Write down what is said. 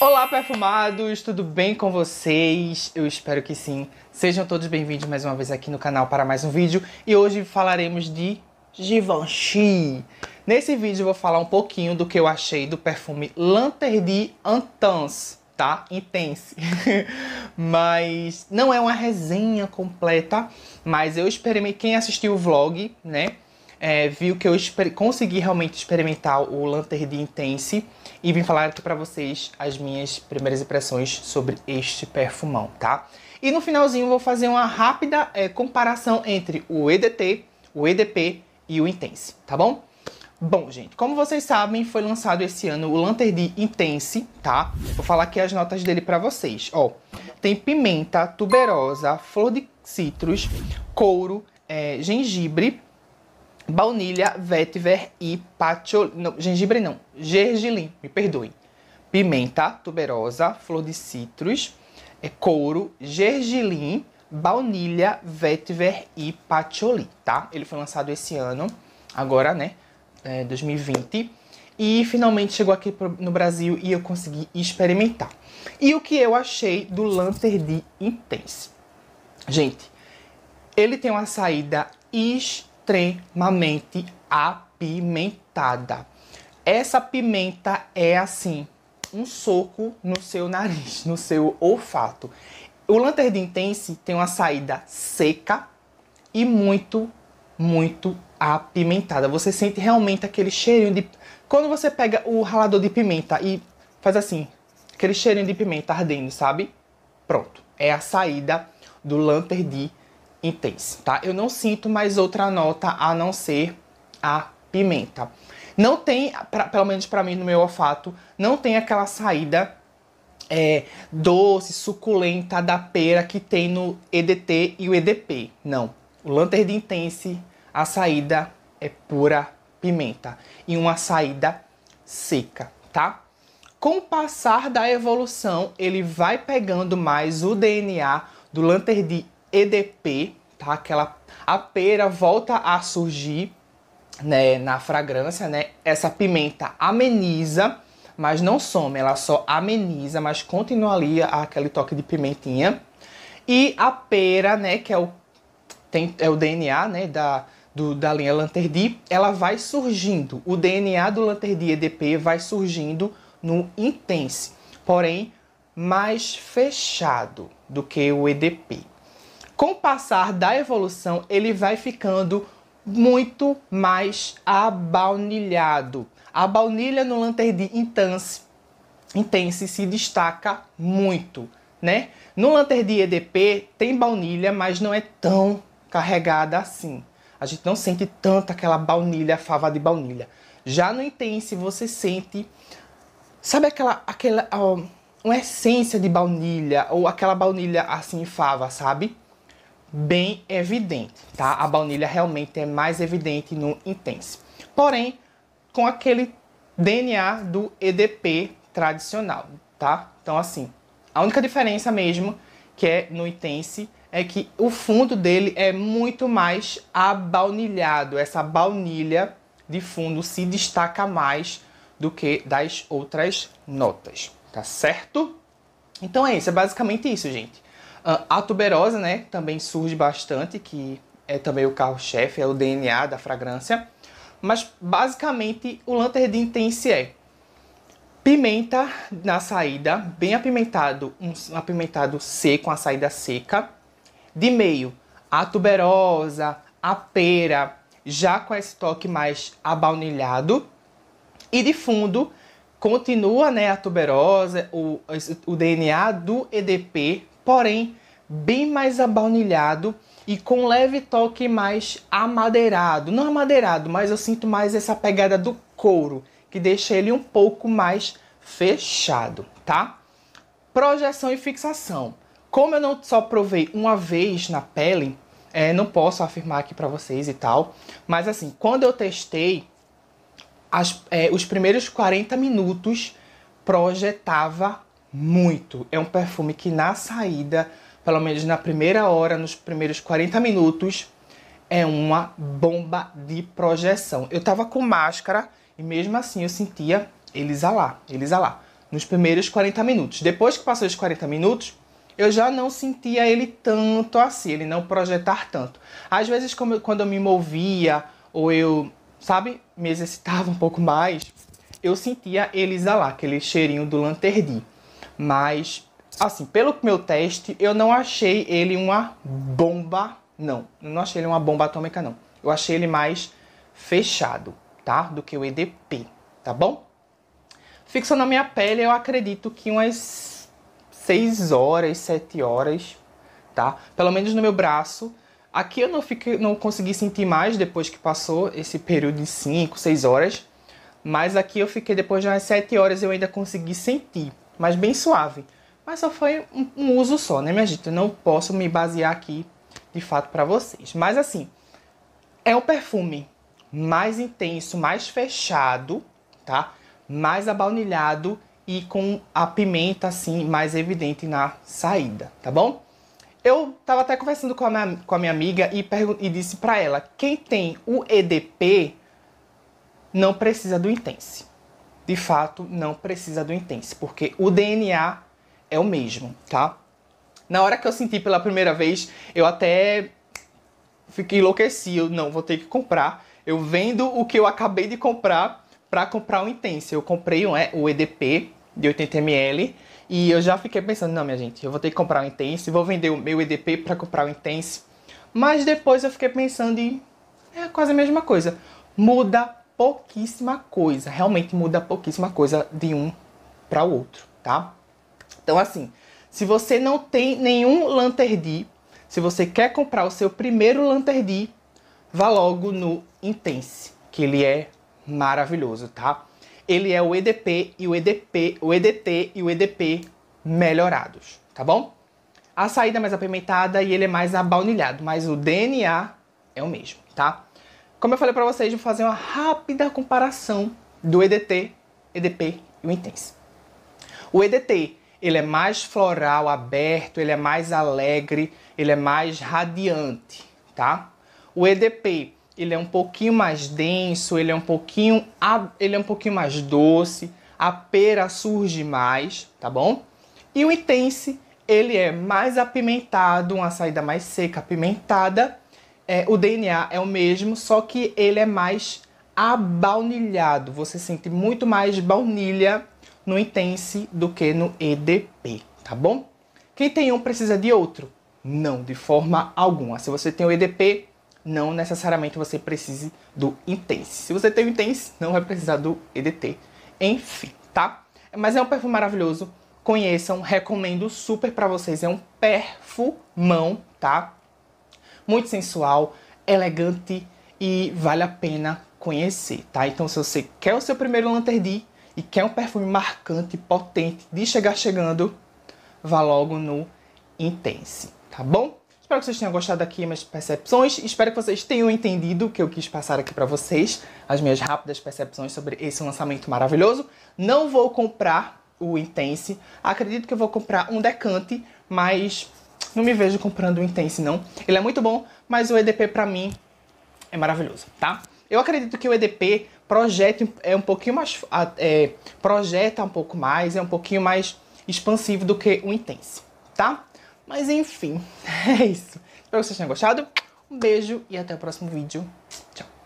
Olá, perfumados, tudo bem com vocês? Eu espero que sim. Sejam todos bem-vindos mais uma vez aqui no canal para mais um vídeo e hoje falaremos de Givenchy. Nesse vídeo eu vou falar um pouquinho do que eu achei do perfume Lanterdi Intense, tá? Intense. mas não é uma resenha completa, mas eu experimentei quem assistiu o vlog, né? é, viu que eu consegui realmente experimentar o Lantern de Intense e vim falar aqui para vocês as minhas primeiras impressões sobre este perfumão, tá? E no finalzinho vou fazer uma rápida é, comparação entre o EDT, o EDP e o Intense, tá bom? Bom, gente, como vocês sabem, foi lançado esse ano o Lantern de Intense, tá? Vou falar aqui as notas dele para vocês, ó. Tem pimenta, tuberosa, flor de citros, couro, é, gengibre, baunilha, vetiver e patchouli, não, gengibre não, gergelim, me perdoe. Pimenta tuberosa, flor de cítrus, é couro, gergelim, baunilha, vetiver e patchouli, tá? Ele foi lançado esse ano, agora, né, é 2020. E finalmente chegou aqui no Brasil e eu consegui experimentar. E o que eu achei do Lancer de Intense? Gente, ele tem uma saída is extremamente apimentada. Essa pimenta é assim, um soco no seu nariz, no seu olfato. O Lanterna Intense tem uma saída seca e muito, muito apimentada. Você sente realmente aquele cheirinho de... Quando você pega o ralador de pimenta e faz assim, aquele cheirinho de pimenta ardendo, sabe? Pronto, é a saída do Intense e tá? Eu não sinto mais outra nota a não ser a pimenta. Não tem, pra, pelo menos para mim no meu olfato, não tem aquela saída é, doce, suculenta da pera que tem no EDT e o EDP. Não. O Lantern Intense, a saída é pura pimenta e uma saída seca, tá? Com o passar da evolução, ele vai pegando mais o DNA do Lantern EDP, tá? Aquela a pera volta a surgir, né, na fragrância, né? Essa pimenta ameniza, mas não some, ela só ameniza, mas continua ali aquele toque de pimentinha. E a pera, né, que é o tem, é o DNA, né, da do, da linha Lanterdi, ela vai surgindo. O DNA do Lanterdi EDP vai surgindo no Intense, porém mais fechado do que o EDP com o passar da evolução, ele vai ficando muito mais abaunilhado. A baunilha no Lanterdi intense, intense se destaca muito, né? No de EDP tem baunilha, mas não é tão carregada assim. A gente não sente tanto aquela baunilha, fava de baunilha. Já no Intense você sente, sabe aquela, aquela, ó, uma essência de baunilha ou aquela baunilha assim fava, sabe? bem evidente, tá? A baunilha realmente é mais evidente no Intense. Porém, com aquele DNA do EDP tradicional, tá? Então, assim, a única diferença mesmo que é no Intense é que o fundo dele é muito mais abaunilhado. Essa baunilha de fundo se destaca mais do que das outras notas, tá certo? Então é isso, é basicamente isso, gente. Ah, a tuberosa, né, também surge bastante, que é também o carro-chefe, é o DNA da fragrância. Mas basicamente o Lanterdin tem se é pimenta na saída, bem apimentado, um apimentado seco, a saída seca. De meio, a tuberosa, a pera, já com esse toque mais abaunilhado. E de fundo, continua né, a tuberosa, o, o DNA do EDP porém bem mais abaunilhado e com leve toque mais amadeirado. Não amadeirado, mas eu sinto mais essa pegada do couro, que deixa ele um pouco mais fechado, tá? Projeção e fixação. Como eu não só provei uma vez na pele, é, não posso afirmar aqui para vocês e tal, mas assim, quando eu testei, as, é, os primeiros 40 minutos projetava muito. É um perfume que na saída, pelo menos na primeira hora, nos primeiros 40 minutos, é uma bomba de projeção. Eu tava com máscara e mesmo assim eu sentia ele exalar, ele exalar, nos primeiros 40 minutos. Depois que passou os 40 minutos, eu já não sentia ele tanto assim, ele não projetar tanto. Às vezes, quando eu me movia ou eu, sabe, me exercitava um pouco mais, eu sentia ele exalar, aquele cheirinho do lanterdi. Mas, assim, pelo meu teste, eu não achei ele uma bomba, não. Eu não achei ele uma bomba atômica, não. Eu achei ele mais fechado, tá? Do que o EDP, tá bom? fixando na minha pele, eu acredito que umas 6 horas, 7 horas, tá? Pelo menos no meu braço. Aqui eu não, fiquei, não consegui sentir mais depois que passou esse período de 5, 6 horas. Mas aqui eu fiquei depois de umas 7 horas eu ainda consegui sentir mas bem suave. Mas só foi um, um uso só, né, minha gente? Eu não posso me basear aqui de fato para vocês. Mas assim, é um perfume mais intenso, mais fechado, tá? Mais abaunilhado e com a pimenta assim mais evidente na saída, tá bom? Eu tava até conversando com a minha, com a minha amiga e, e disse para ela: quem tem o EDP não precisa do Intense de fato não precisa do intense, porque o DNA é o mesmo, tá? Na hora que eu senti pela primeira vez, eu até fiquei enlouquecido, não, vou ter que comprar. Eu vendo o que eu acabei de comprar para comprar o intense. Eu comprei é, o EDP de 80ml e eu já fiquei pensando, não, minha gente, eu vou ter que comprar o intense, vou vender o meu EDP para comprar o intense. Mas depois eu fiquei pensando em é quase a mesma coisa. Muda pouquíssima coisa, realmente muda pouquíssima coisa de um para o outro, tá? Então, assim, se você não tem nenhum Lanterdi, se você quer comprar o seu primeiro Lanterdi, vá logo no Intense, que ele é maravilhoso, tá? Ele é o EDP e o EDP, o EDT e o EDP melhorados, tá bom? A saída é mais apimentada e ele é mais abaunilhado, mas o DNA é o mesmo, tá? Como eu falei para vocês, vou fazer uma rápida comparação do EDT, EDP e o Intense. O EDT, ele é mais floral, aberto, ele é mais alegre, ele é mais radiante, tá? O EDP, ele é um pouquinho mais denso, ele é um pouquinho, ele é um pouquinho mais doce, a pera surge mais, tá bom? E o Intense, ele é mais apimentado, uma saída mais seca, apimentada, é, o DNA é o mesmo, só que ele é mais abaunilhado. Você sente muito mais baunilha no Intense do que no EDP, tá bom? Quem tem um precisa de outro? Não, de forma alguma. Se você tem o EDP, não necessariamente você precise do Intense. Se você tem o Intense, não vai precisar do EDT. Enfim, tá? Mas é um perfume maravilhoso. Conheçam, recomendo super para vocês. É um perfumão, tá? muito sensual, elegante e vale a pena conhecer, tá? Então, se você quer o seu primeiro Lanterdi e quer um perfume marcante, potente, de chegar chegando, vá logo no Intense, tá bom? Espero que vocês tenham gostado aqui minhas percepções. Espero que vocês tenham entendido o que eu quis passar aqui para vocês, as minhas rápidas percepções sobre esse lançamento maravilhoso. Não vou comprar o Intense. Acredito que eu vou comprar um decante, mas não me vejo comprando o Intense, não. Ele é muito bom, mas o EDP pra mim é maravilhoso, tá? Eu acredito que o EDP projeta é um pouquinho mais. É, projeta um pouco mais, é um pouquinho mais expansivo do que o Intense, tá? Mas enfim, é isso. Espero que vocês tenham gostado. Um beijo e até o próximo vídeo. Tchau.